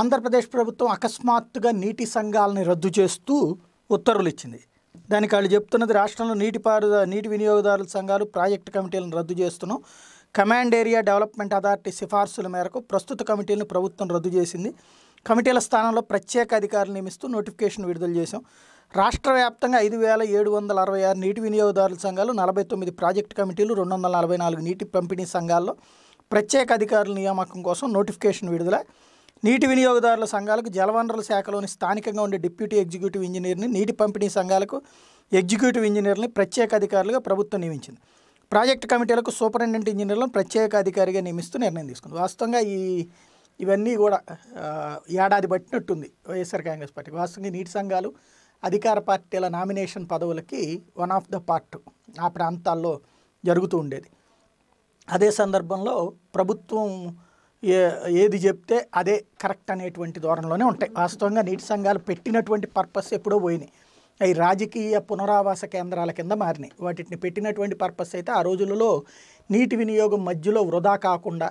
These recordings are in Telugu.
ఆంధ్రప్రదేశ్ ప్రభుత్వం అకస్మాత్తుగా నీటి సంఘాలని రద్దు చేస్తూ ఉత్తర్వులు ఇచ్చింది దానికి వాళ్ళు చెప్తున్నది రాష్ట్రంలో నీటిపారుద నీటి వినియోగదారుల సంఘాలు ప్రాజెక్టు కమిటీలను రద్దు చేస్తున్నాం కమాండ్ ఏరియా డెవలప్మెంట్ అథారిటీ సిఫార్సుల మేరకు ప్రస్తుత కమిటీలను ప్రభుత్వం రద్దు చేసింది కమిటీల స్థానంలో ప్రత్యేక అధికారులు నియమిస్తూ నోటిఫికేషన్ విడుదల చేశాం రాష్ట్ర వ్యాప్తంగా ఐదు వేల ఏడు వందల అరవై ఆరు నీటి వినియోగదారుల సంఘాలు నలభై తొమ్మిది ప్రాజెక్టు కమిటీలు రెండు వందల నలభై నాలుగు నీటి పంపిణీ సంఘాల్లో ప్రత్యేక అధికారుల నియామకం కోసం నోటిఫికేషన్ విడుదల నీటి వినియోగదారుల సంఘాలకు జలవనరుల శాఖలోని స్థానికంగా ఉండే డిప్యూటీ ఎగ్జిక్యూటివ్ ఇంజనీర్ని నీటి పంపిణీ సంఘాలకు ఎగ్జిక్యూటివ్ ఇంజనీర్ని ప్రత్యేక అధికారులుగా ప్రభుత్వం నియమించింది ప్రాజెక్టు కమిటీలకు సూపరింటెండెంట్ ఇంజనీర్లను ప్రత్యేక అధికారిగా నియమిస్తూ నిర్ణయం తీసుకుంది వాస్తవంగా ఈ ఇవన్నీ కూడా ఏడాది పట్టినట్టుంది వైఎస్ఆర్ కాంగ్రెస్ పార్టీ వాస్తవంగా నీటి సంఘాలు అధికార పార్టీల నామినేషన్ పదవులకి వన్ ఆఫ్ ద పార్ట్ ఆ ప్రాంతాల్లో జరుగుతూ ఉండేది అదే సందర్భంలో ప్రభుత్వం ఏది చెప్తే అదే కరెక్ట్ అనేటువంటి ధోరణిలోనే ఉంటాయి వాస్తవంగా నీటి సంఘాలు పెట్టినటువంటి పర్పస్ ఎప్పుడో పోయినాయి అవి రాజకీయ పునరావాస కేంద్రాల కింద మారినాయి వాటిని పెట్టినటువంటి పర్పస్ అయితే ఆ రోజులలో నీటి వినియోగం మధ్యలో వృధా కాకుండా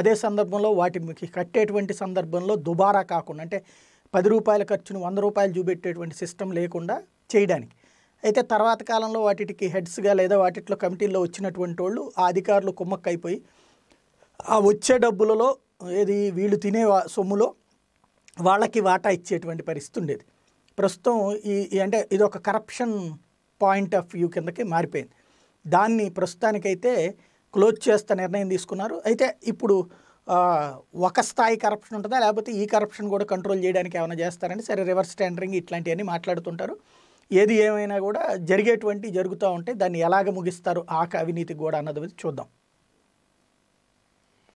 అదే సందర్భంలో వాటికి కట్టేటువంటి సందర్భంలో దుబారా కాకుండా అంటే పది రూపాయల ఖర్చును వంద రూపాయలు చూపెట్టేటువంటి సిస్టమ్ లేకుండా చేయడానికి అయితే తర్వాత కాలంలో వాటికి హెడ్స్గా లేదా వాటిలో కమిటీల్లో వచ్చినటువంటి వాళ్ళు ఆ అధికారులు కుమ్మక్కైపోయి ఆ వచ్చే డబ్బులలో ఏది వీళ్ళు తినే సొమ్ములో వాళ్ళకి వాటా ఇచ్చేటువంటి పరిస్థితి ఉండేది ప్రస్తుతం ఈ అంటే ఇది ఒక కరప్షన్ పాయింట్ ఆఫ్ వ్యూ కిందకి మారిపోయింది దాన్ని ప్రస్తుతానికైతే క్లోజ్ చేస్తా నిర్ణయం తీసుకున్నారు అయితే ఇప్పుడు ఒక స్థాయి కరప్షన్ ఉంటుందా లేకపోతే ఈ కరప్షన్ కూడా కంట్రోల్ చేయడానికి ఏమైనా చేస్తారని సరే రివర్స్ టెండరింగ్ ఇట్లాంటివన్నీ మాట్లాడుతుంటారు ఏది ఏమైనా కూడా జరిగేటువంటి జరుగుతూ ఉంటే దాన్ని ఎలాగ ముగిస్తారు ఆ అవినీతి కూడా అన్నది చూద్దాం